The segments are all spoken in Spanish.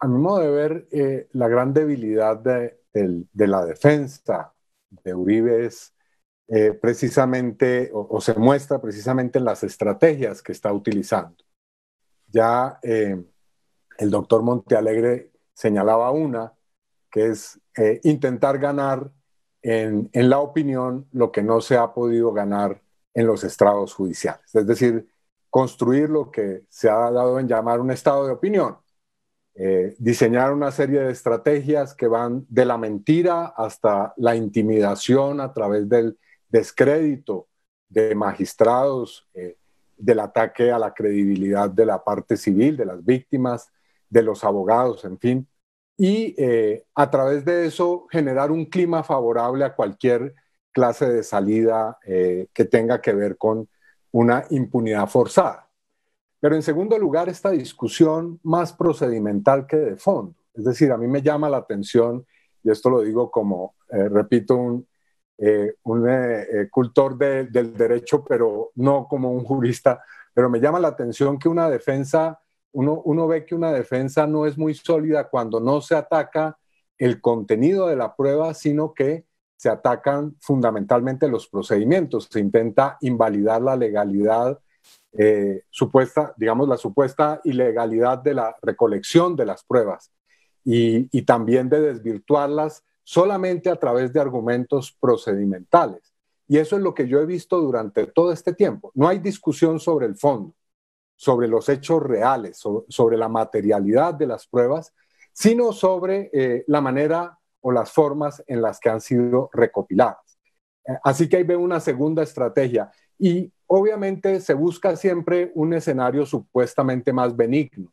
a mi modo de ver, eh, la gran debilidad de, la defensa de Uribe es eh, precisamente, o, se muestra precisamente en las estrategias que está utilizando. Ya eh, el doctor Montealegre señalaba una, que es intentar ganar en, en la opinión lo que no se ha podido ganar en los estrados judiciales. Es decir, construir lo que se ha dado en llamar un estado de opinión eh, diseñar una serie de estrategias que van de la mentira hasta la intimidación a través del descrédito de magistrados, eh, del ataque a la credibilidad de la parte civil, de las víctimas, de los abogados, en fin. Y eh, a través de eso generar un clima favorable a cualquier clase de salida que tenga que ver con una impunidad forzada. Pero en segundo lugar, esta discusión más procedimental que de fondo. Es decir, a mí me llama la atención, y esto lo digo como, eh, repito, un, eh, eh, cultor del derecho, pero no como un jurista, pero me llama la atención que una defensa, uno, uno ve que una defensa no es muy sólida cuando no se ataca el contenido de la prueba, sino que se atacan fundamentalmente los procedimientos, se intenta invalidar la legalidad eh, supuesta, digamos, la supuesta ilegalidad de la recolección de las pruebas y, también de desvirtuarlas solamente a través de argumentos procedimentales. Y eso es lo que yo he visto durante todo este tiempo. No hay discusión sobre el fondo, sobre los hechos reales, sobre, la materialidad de las pruebas, sino sobre eh, la manera o las formas en las que han sido recopiladas. Eh, así que ahí veo una segunda estrategia. Y obviamente se busca siempre un escenario supuestamente más benigno.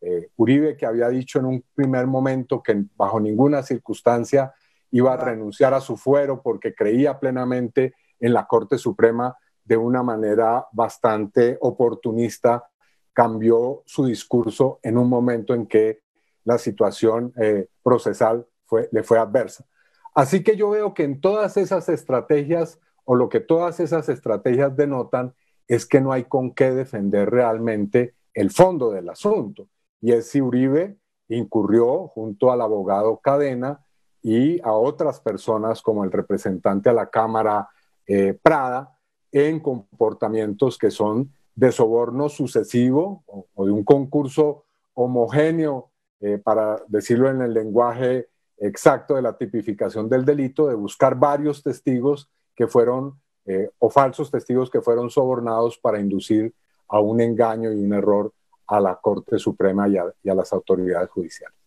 Eh, Uribe, que había dicho en un primer momento que bajo ninguna circunstancia iba a renunciar a su fuero porque creía plenamente en la Corte Suprema de una manera bastante oportunista, cambió su discurso en un momento en que la situación eh, procesal le fue adversa. Así que yo veo que en todas esas estrategias o lo que todas esas estrategias denotan es que no hay con qué defender realmente el fondo del asunto. Y es si Uribe incurrió junto al abogado Cadena y a otras personas como el representante a la Cámara eh, Prada en comportamientos que son de soborno sucesivo o, de un concurso homogéneo, eh, para decirlo en el lenguaje exacto de la tipificación del delito, de buscar varios testigos que fueron, eh, o falsos testigos que fueron sobornados para inducir a un engaño y un error a la Corte Suprema y a las autoridades judiciales.